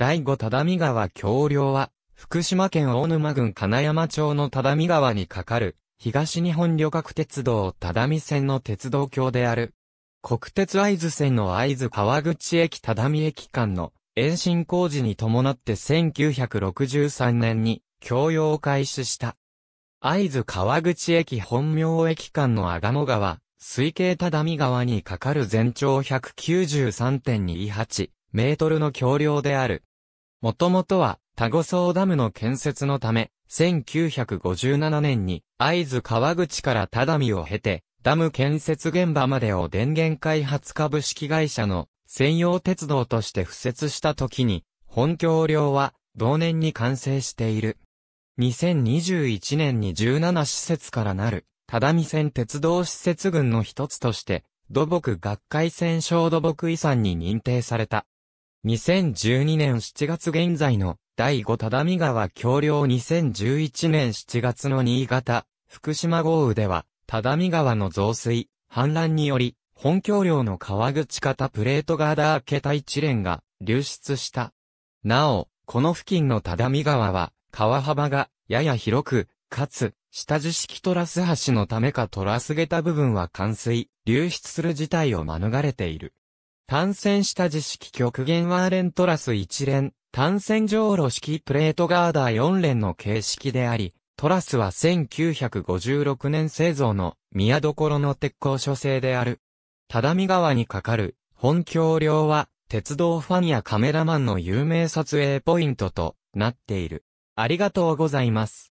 第五只見川橋梁は、福島県大沼郡金山町の只見川に架かる、東日本旅客鉄道只見線の鉄道橋である。国鉄会津線の会津川口駅只見駅間の延伸工事に伴って1963年に橋用を開始した。会津川口駅本名駅間の阿賀野川、水系只見川に架かる全長193.28メートルの橋梁である。もともとは、田子荘ダムの建設のため、1957年に、会津川口から只見を経て、ダム建設現場までを電源開発株式会社の専用鉄道として付設した時に、本橋梁は同年に完成している。2021年に17施設からなる、只見線鉄道施設群の一つとして、土木学会戦小土木遺産に認定された。2012年7月現在の第5只見川橋梁2011年7月の新潟、福島豪雨では、只見川の増水、氾濫により、本橋梁の川口型プレートガーダー桁一連が流出した。なお、この付近の只見川は、川幅がやや広く、かつ、下地式トラス橋のためかトラス下た部分は冠水、流出する事態を免れている。単線下磁式極限ワーレントラス一連、単線上路式プレートガーダー4連の形式であり、トラスは1956年製造の宮所の鉄鋼所製である。只見川に架かる本橋梁は鉄道ファンやカメラマンの有名撮影ポイントとなっている。ありがとうございます。